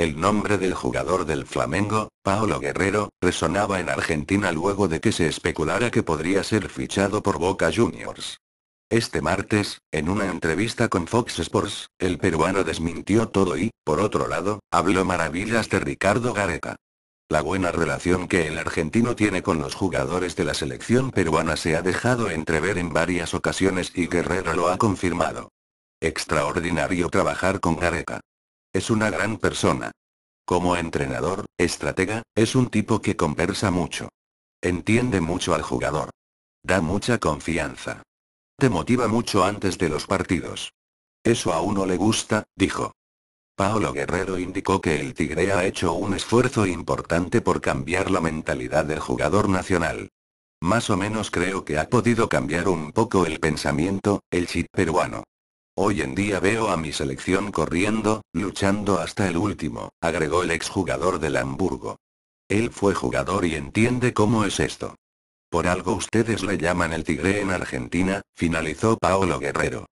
El nombre del jugador del Flamengo, Paolo Guerrero, resonaba en Argentina luego de que se especulara que podría ser fichado por Boca Juniors. Este martes, en una entrevista con Fox Sports, el peruano desmintió todo y, por otro lado, habló maravillas de Ricardo Gareca. La buena relación que el argentino tiene con los jugadores de la selección peruana se ha dejado entrever en varias ocasiones y Guerrero lo ha confirmado. Extraordinario trabajar con Gareca. Es una gran persona. Como entrenador, estratega, es un tipo que conversa mucho. Entiende mucho al jugador. Da mucha confianza. Te motiva mucho antes de los partidos. Eso a uno le gusta, dijo. Paolo Guerrero indicó que el Tigre ha hecho un esfuerzo importante por cambiar la mentalidad del jugador nacional. Más o menos creo que ha podido cambiar un poco el pensamiento, el chip peruano. Hoy en día veo a mi selección corriendo, luchando hasta el último, agregó el exjugador del Hamburgo. Él fue jugador y entiende cómo es esto. Por algo ustedes le llaman el tigre en Argentina, finalizó Paolo Guerrero.